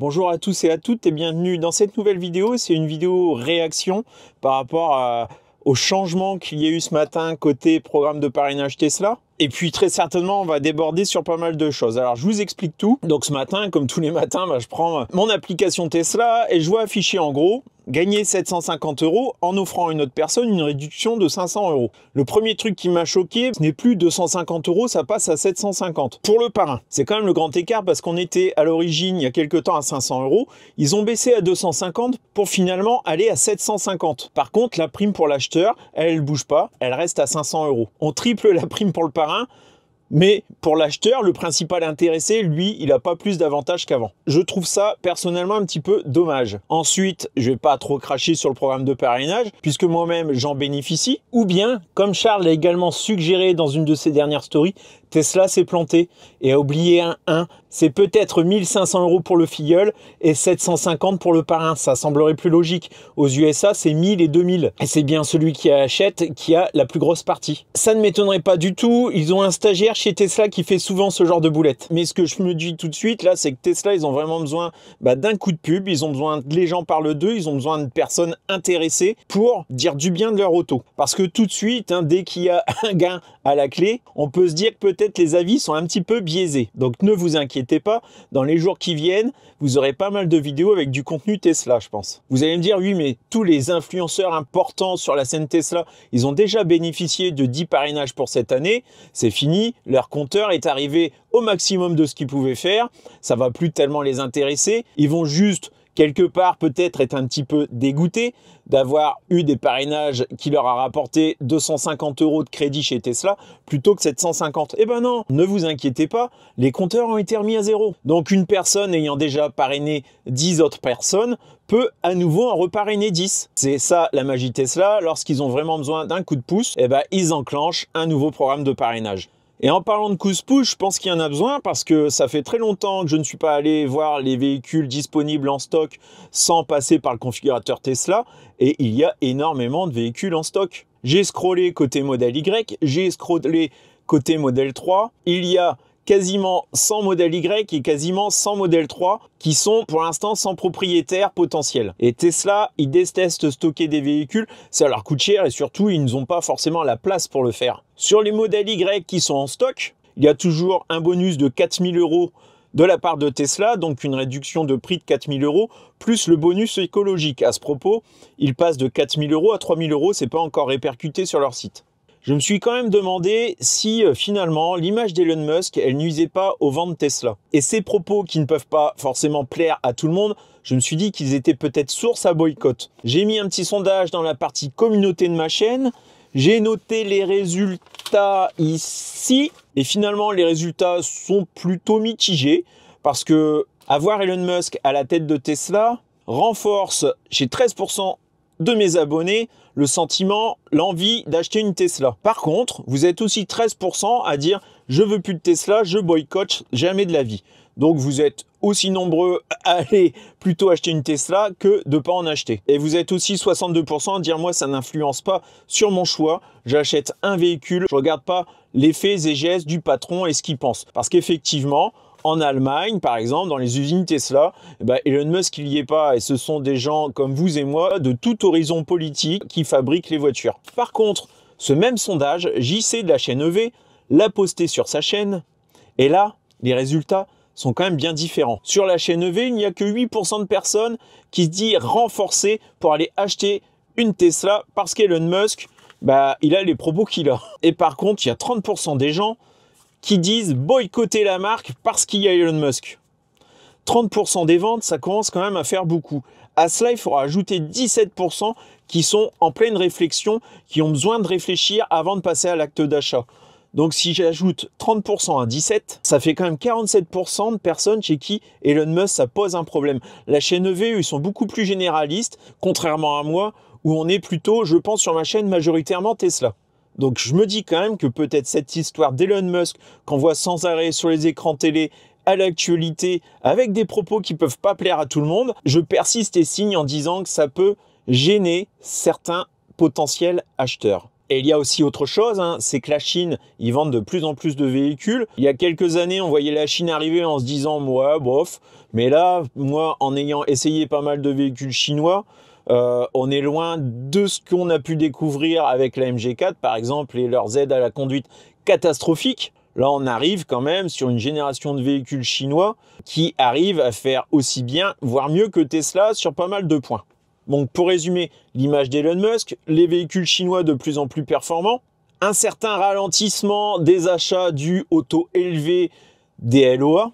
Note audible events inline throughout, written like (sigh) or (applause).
Bonjour à tous et à toutes et bienvenue dans cette nouvelle vidéo. C'est une vidéo réaction par rapport au changement qu'il y a eu ce matin côté programme de parrainage Tesla. Et puis très certainement, on va déborder sur pas mal de choses. Alors je vous explique tout. Donc ce matin, comme tous les matins, bah, je prends euh, mon application Tesla et je vois afficher en gros gagner 750 euros en offrant à une autre personne une réduction de 500 euros. Le premier truc qui m'a choqué, ce n'est plus 250 euros, ça passe à 750. Pour le parrain, c'est quand même le grand écart parce qu'on était à l'origine il y a quelques temps à 500 euros, ils ont baissé à 250 pour finalement aller à 750. Par contre, la prime pour l'acheteur, elle, ne bouge pas, elle reste à 500 euros. On triple la prime pour le parrain mais pour l'acheteur, le principal intéressé, lui, il n'a pas plus d'avantages qu'avant. Je trouve ça personnellement un petit peu dommage. Ensuite, je vais pas trop cracher sur le programme de parrainage, puisque moi-même j'en bénéficie. Ou bien, comme Charles l'a également suggéré dans une de ses dernières stories, Tesla s'est planté et a oublié un 1. C'est peut-être 1500 euros pour le filleul et 750 pour le parrain. Ça semblerait plus logique. Aux USA, c'est 1000 et 2000. Et c'est bien celui qui achète qui a la plus grosse partie. Ça ne m'étonnerait pas du tout. Ils ont un stagiaire chez Tesla qui fait souvent ce genre de boulettes. Mais ce que je me dis tout de suite là, c'est que Tesla, ils ont vraiment besoin bah, d'un coup de pub. Ils ont besoin de les gens parlent d'eux. Ils ont besoin de personnes intéressées pour dire du bien de leur auto. Parce que tout de suite, hein, dès qu'il y a (laughs) un gain à la clé, on peut se dire que peut-être les avis sont un petit peu biaisés. Donc ne vous inquiétez pas, dans les jours qui viennent, vous aurez pas mal de vidéos avec du contenu Tesla, je pense. Vous allez me dire, oui, mais tous les influenceurs importants sur la scène Tesla, ils ont déjà bénéficié de 10 parrainages pour cette année. C'est fini, leur compteur est arrivé au maximum de ce qu'ils pouvaient faire. Ça va plus tellement les intéresser. Ils vont juste quelque part peut-être est un petit peu dégoûté d'avoir eu des parrainages qui leur a rapporté 250 euros de crédit chez Tesla plutôt que 750. Eh ben non, ne vous inquiétez pas, les compteurs ont été remis à zéro. Donc une personne ayant déjà parrainé 10 autres personnes peut à nouveau en reparrainer 10. C'est ça la magie Tesla, lorsqu'ils ont vraiment besoin d'un coup de pouce, eh ben ils enclenchent un nouveau programme de parrainage. Et en parlant de coupse-push, je pense qu'il y en a besoin parce que ça fait très longtemps que je ne suis pas allé voir les véhicules disponibles en stock sans passer par le configurateur Tesla et il y a énormément de véhicules en stock. J'ai scrollé côté modèle Y, j'ai scrollé côté modèle 3, il y a quasiment 100 modèles Y et quasiment 100 modèle 3 qui sont pour l'instant sans propriétaire potentiel. Et Tesla, ils détestent stocker des véhicules, ça leur coûte cher et surtout ils n'ont pas forcément la place pour le faire. Sur les modèles Y qui sont en stock, il y a toujours un bonus de 4000 euros de la part de Tesla, donc une réduction de prix de 4000 euros, plus le bonus écologique. À ce propos, ils passent de 4000 euros à 3000 euros, c'est pas encore répercuté sur leur site je me suis quand même demandé si euh, finalement l'image d'Elon Musk, elle nuisait pas vent de Tesla. Et ces propos qui ne peuvent pas forcément plaire à tout le monde, je me suis dit qu'ils étaient peut-être source à boycott. J'ai mis un petit sondage dans la partie communauté de ma chaîne. J'ai noté les résultats ici. Et finalement, les résultats sont plutôt mitigés parce que avoir Elon Musk à la tête de Tesla renforce chez 13% de mes abonnés le sentiment, l'envie d'acheter une Tesla. Par contre, vous êtes aussi 13% à dire je veux plus de Tesla, je boycotte jamais de la vie. Donc vous êtes aussi nombreux à aller plutôt acheter une Tesla que de pas en acheter. Et vous êtes aussi 62% à dire moi ça n'influence pas sur mon choix, j'achète un véhicule, je regarde pas les faits et gestes du patron et ce qu'il pense. Parce qu'effectivement, en Allemagne, par exemple, dans les usines Tesla, eh ben, Elon Musk il n'y est pas. Et ce sont des gens comme vous et moi de tout horizon politique qui fabriquent les voitures. Par contre, ce même sondage, JC de la chaîne EV l'a posté sur sa chaîne. Et là, les résultats sont quand même bien différents. Sur la chaîne EV, il n'y a que 8% de personnes qui se disent renforcées pour aller acheter une Tesla parce qu'Elon Musk, bah, il a les propos qu'il a. Et par contre, il y a 30% des gens qui disent boycotter la marque parce qu'il y a Elon Musk. 30% des ventes, ça commence quand même à faire beaucoup. À cela, il faudra ajouter 17% qui sont en pleine réflexion, qui ont besoin de réfléchir avant de passer à l'acte d'achat. Donc si j'ajoute 30% à 17, ça fait quand même 47% de personnes chez qui Elon Musk, ça pose un problème. La chaîne EV, ils sont beaucoup plus généralistes, contrairement à moi, où on est plutôt, je pense, sur ma chaîne majoritairement Tesla. Donc je me dis quand même que peut-être cette histoire d'Elon Musk qu'on voit sans arrêt sur les écrans télé à l'actualité avec des propos qui peuvent pas plaire à tout le monde, je persiste et signe en disant que ça peut gêner certains potentiels acheteurs. Et il y a aussi autre chose, hein, c'est que la Chine, ils vendent de plus en plus de véhicules. Il y a quelques années, on voyait la Chine arriver en se disant, ouais, bof, mais là, moi, en ayant essayé pas mal de véhicules chinois, euh, on est loin de ce qu'on a pu découvrir avec la MG4 par exemple et leurs aides à la conduite catastrophique. Là, on arrive quand même sur une génération de véhicules chinois qui arrivent à faire aussi bien, voire mieux que Tesla sur pas mal de points. Donc pour résumer l'image d'Elon Musk, les véhicules chinois de plus en plus performants, un certain ralentissement des achats dus au taux élevé des LOA,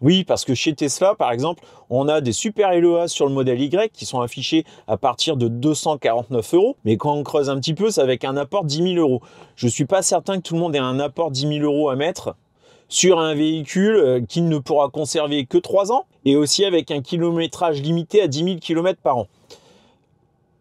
oui, parce que chez Tesla, par exemple, on a des super LOA sur le modèle Y qui sont affichés à partir de 249 euros. Mais quand on creuse un petit peu, c'est avec un apport 10 000 euros. Je ne suis pas certain que tout le monde ait un apport 10 000 euros à mettre sur un véhicule euh, qui ne pourra conserver que 3 ans et aussi avec un kilométrage limité à 10 000 km par an.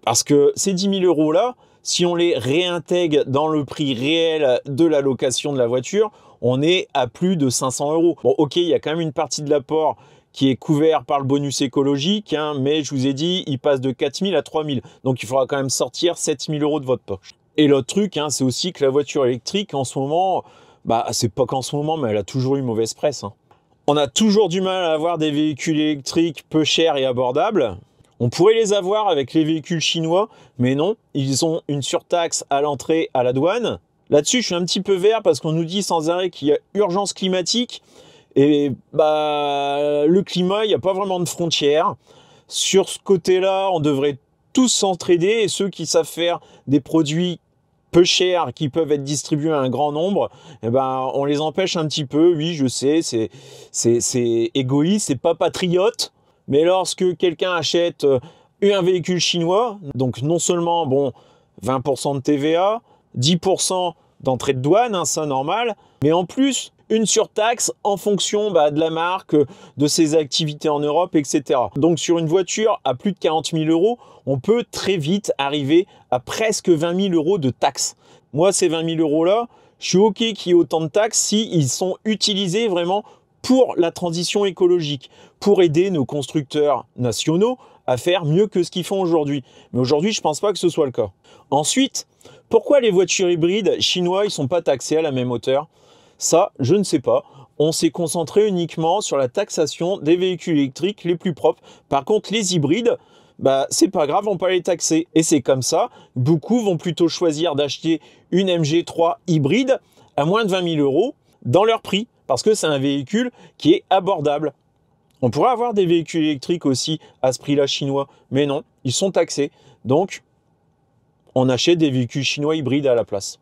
Parce que ces 10 000 euros-là, si on les réintègre dans le prix réel de la location de la voiture, on est à plus de 500 euros. Bon, ok, il y a quand même une partie de l'apport qui est couvert par le bonus écologique, hein, mais je vous ai dit, il passe de 4000 à 3000. Donc il faudra quand même sortir 7000 euros de votre poche. Et l'autre truc, hein, c'est aussi que la voiture électrique, en ce moment, bah, c'est pas qu'en ce moment, mais elle a toujours eu mauvaise presse. Hein. On a toujours du mal à avoir des véhicules électriques peu chers et abordables. On pourrait les avoir avec les véhicules chinois, mais non, ils ont une surtaxe à l'entrée à la douane. Là-dessus, je suis un petit peu vert parce qu'on nous dit sans arrêt qu'il y a urgence climatique. Et bah, le climat, il n'y a pas vraiment de frontières. Sur ce côté-là, on devrait tous s'entraider et ceux qui savent faire des produits peu chers qui peuvent être distribués à un grand nombre, eh ben, on les empêche un petit peu. Oui, je sais, c'est, c'est, c'est égoïste, c'est pas patriote. Mais lorsque quelqu'un achète euh, un véhicule chinois, donc non seulement bon, 20% de TVA, 10% d'entrée de douane, hein, ça normal, mais en plus une surtaxe en fonction bah, de la marque, de ses activités en Europe, etc. Donc sur une voiture à plus de 40 000 euros, on peut très vite arriver à presque 20 000 euros de taxes. Moi, ces 20 000 euros-là, je suis OK qu'il y ait autant de taxes si ils sont utilisés vraiment pour la transition écologique, pour aider nos constructeurs nationaux à faire mieux que ce qu'ils font aujourd'hui. Mais aujourd'hui, je ne pense pas que ce soit le cas. Ensuite, pourquoi les voitures hybrides chinoises ne sont pas taxées à la même hauteur Ça, je ne sais pas. On s'est concentré uniquement sur la taxation des véhicules électriques les plus propres. Par contre, les hybrides, bah, c'est pas grave, on peut les taxer. Et c'est comme ça, beaucoup vont plutôt choisir d'acheter une MG3 hybride à moins de 20 000 euros dans leur prix, parce que c'est un véhicule qui est abordable. On pourrait avoir des véhicules électriques aussi à ce prix-là chinois, mais non, ils sont taxés. Donc, on achète des véhicules chinois hybrides à la place.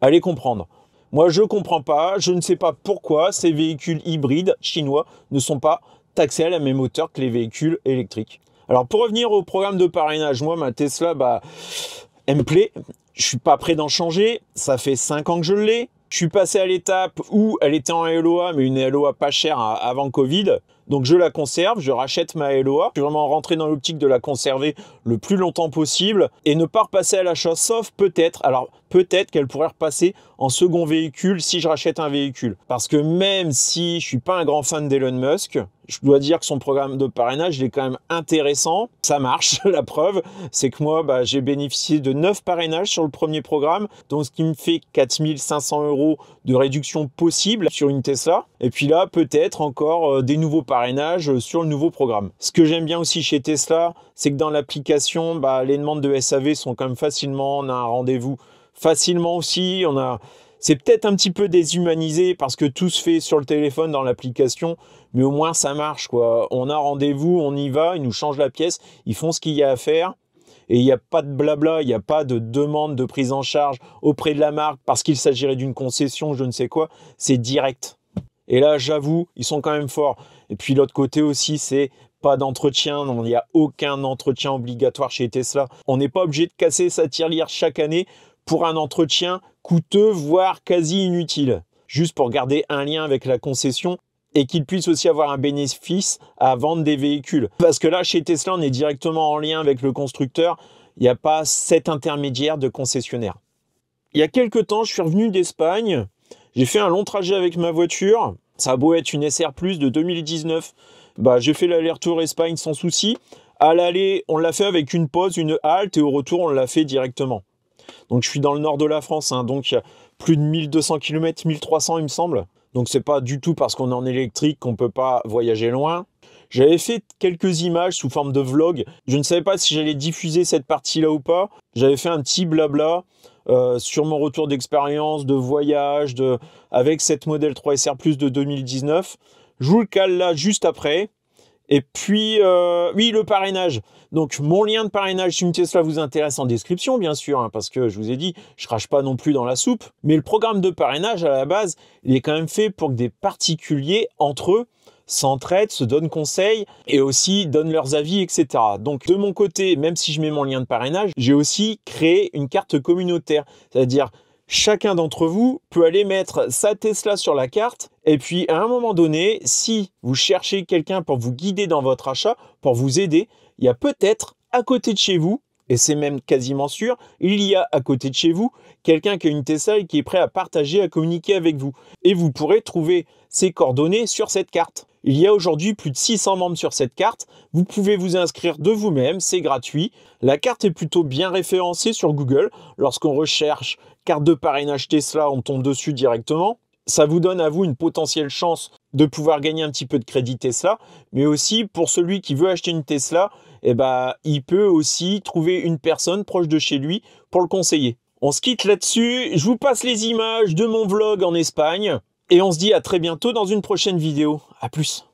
Allez comprendre. Moi, je ne comprends pas, je ne sais pas pourquoi ces véhicules hybrides chinois ne sont pas taxés à la même hauteur que les véhicules électriques. Alors, pour revenir au programme de parrainage, moi, ma Tesla, bah, elle me plaît. Je suis pas prêt d'en changer. Ça fait 5 ans que je l'ai. Je suis passé à l'étape où elle était en LOA, mais une LOA pas chère hein, avant Covid. Donc je la conserve, je rachète ma LOA. Je suis vraiment rentré dans l'optique de la conserver le plus longtemps possible et ne pas repasser à l'achat, sauf peut-être, alors peut-être qu'elle pourrait repasser en second véhicule si je rachète un véhicule. Parce que même si je suis pas un grand fan d'Elon Musk, je dois dire que son programme de parrainage, il est quand même intéressant. Ça marche. (laughs) La preuve, c'est que moi, bah, j'ai bénéficié de 9 parrainages sur le premier programme, donc ce qui me fait 4500 euros de réduction possible sur une Tesla. Et puis là, peut-être encore euh, des nouveaux parrainages sur le nouveau programme. Ce que j'aime bien aussi chez Tesla, c'est que dans l'application, bah, les demandes de SAV sont quand même facilement, on a un rendez-vous facilement aussi, on a... C'est peut-être un petit peu déshumanisé parce que tout se fait sur le téléphone dans l'application, mais au moins ça marche quoi. On a rendez-vous, on y va, ils nous changent la pièce, ils font ce qu'il y a à faire et il n'y a pas de blabla, il n'y a pas de demande de prise en charge auprès de la marque parce qu'il s'agirait d'une concession, je ne sais quoi. C'est direct. Et là, j'avoue, ils sont quand même forts. Et puis l'autre côté aussi, c'est pas d'entretien, il n'y a aucun entretien obligatoire chez Tesla. On n'est pas obligé de casser sa tirelire chaque année pour un entretien coûteux, voire quasi inutile, juste pour garder un lien avec la concession et qu'il puisse aussi avoir un bénéfice à vendre des véhicules. Parce que là, chez Tesla, on est directement en lien avec le constructeur, il n'y a pas cet intermédiaire de concessionnaire. Il y a quelques temps, je suis revenu d'Espagne, j'ai fait un long trajet avec ma voiture, ça a beau être une SR Plus de 2019, bah, j'ai fait l'aller-retour Espagne sans souci. À l'aller, on l'a fait avec une pause, une halte, et au retour, on l'a fait directement. Donc je suis dans le nord de la France, hein, donc il y a plus de 1200 km, 1300 il me semble. Donc c'est pas du tout parce qu'on est en électrique qu'on peut pas voyager loin. J'avais fait quelques images sous forme de vlog. Je ne savais pas si j'allais diffuser cette partie-là ou pas. J'avais fait un petit blabla euh, sur mon retour d'expérience, de voyage, de, avec cette modèle 3SR Plus de 2019. Je vous le cale là juste après. Et puis, euh, oui, le parrainage. Donc, mon lien de parrainage, si une Tesla vous intéresse, en description, bien sûr, hein, parce que je vous ai dit, je crache pas non plus dans la soupe. Mais le programme de parrainage, à la base, il est quand même fait pour que des particuliers, entre eux, s'entraident, se donnent conseils et aussi donnent leurs avis, etc. Donc de mon côté, même si je mets mon lien de parrainage, j'ai aussi créé une carte communautaire, c'est-à-dire chacun d'entre vous peut aller mettre sa Tesla sur la carte et puis, à un moment donné, si vous cherchez quelqu'un pour vous guider dans votre achat, pour vous aider, il y a peut-être à côté de chez vous, et c'est même quasiment sûr, il y a à côté de chez vous quelqu'un qui a une Tesla et qui est prêt à partager, à communiquer avec vous. Et vous pourrez trouver ses coordonnées sur cette carte. Il y a aujourd'hui plus de 600 membres sur cette carte. Vous pouvez vous inscrire de vous-même, c'est gratuit. La carte est plutôt bien référencée sur Google. Lorsqu'on recherche carte de parrainage Tesla, on tombe dessus directement ça vous donne à vous une potentielle chance de pouvoir gagner un petit peu de crédit Tesla, mais aussi pour celui qui veut acheter une Tesla, eh ben, il peut aussi trouver une personne proche de chez lui pour le conseiller. On se quitte là-dessus, je vous passe les images de mon vlog en Espagne, et on se dit à très bientôt dans une prochaine vidéo. À plus